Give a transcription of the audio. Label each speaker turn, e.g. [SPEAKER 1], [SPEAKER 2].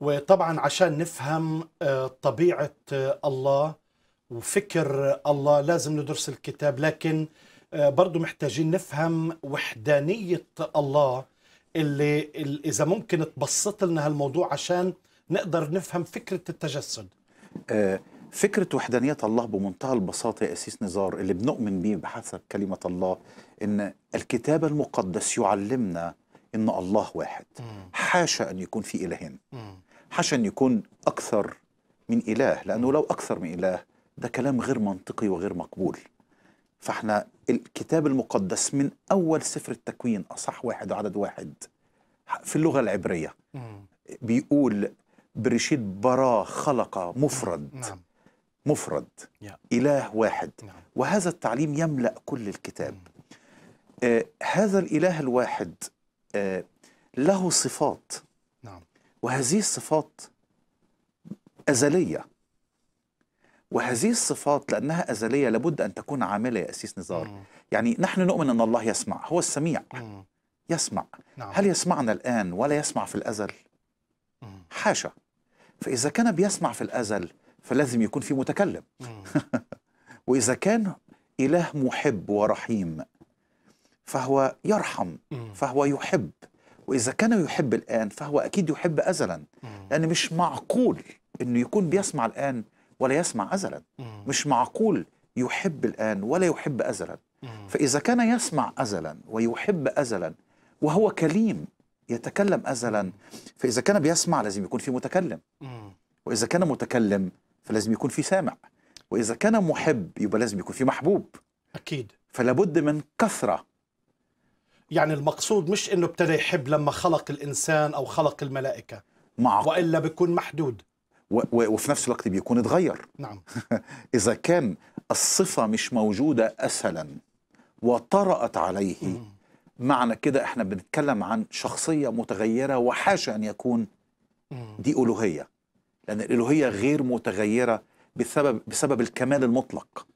[SPEAKER 1] وطبعا عشان نفهم آه، طبيعة آه، الله وفكر الله لازم ندرس الكتاب لكن آه، برضو محتاجين نفهم وحدانية الله اللي إذا ممكن تبسط لنا هالموضوع عشان نقدر نفهم فكرة التجسد
[SPEAKER 2] فكرة وحدانية الله بمنتهى البساطة يا أسيس نزار اللي بنؤمن به بحسب كلمة الله إن الكتاب المقدس يعلمنا إن الله واحد حاشا أن يكون في إلهين حاشا أن يكون أكثر من إله لأنه لو أكثر من إله ده كلام غير منطقي وغير مقبول فاحنا الكتاب المقدس من أول سفر التكوين أصح واحد وعدد واحد في اللغة العبرية بيقول بريشيد برا خلق مفرد نعم. مفرد إله واحد نعم. وهذا التعليم يملأ كل الكتاب آه هذا الإله الواحد آه له صفات وهذه الصفات أزلية وهذه الصفات لأنها أزلية لابد أن تكون عاملة يا أسيس نزار مم. يعني نحن نؤمن أن الله يسمع هو السميع مم. يسمع نعم. هل يسمعنا الآن ولا يسمع في الأزل؟ مم. حاشا فإذا كان بيسمع في الأزل فلازم يكون في متكلم وإذا كان إله محب ورحيم فهو يرحم فهو يحب وإذا كان يحب الآن فهو أكيد يحب أزلا لأن مش معقول أنه يكون بيسمع الآن ولا يسمع أزلا مش معقول يحب الآن ولا يحب أزلا فإذا كان يسمع أزلا ويحب أزلا وهو كليم يتكلم أزلا فإذا كان بيسمع لازم يكون في متكلم وإذا كان متكلم فلازم يكون في سامع وإذا كان محب يبقى لازم يكون في محبوب أكيد فلابد من كثرة
[SPEAKER 1] يعني المقصود مش انه ابتدى يحب لما خلق الانسان او خلق الملائكه
[SPEAKER 2] معقول والا بيكون محدود و... و... وفي نفس الوقت بيكون اتغير نعم اذا كان الصفه مش موجوده اسلا وطرات عليه مم. معنى كده احنا بنتكلم عن شخصيه متغيره وحاشا ان يكون دي الوهيه لان الالوهيه غير متغيره بسبب بسبب الكمال المطلق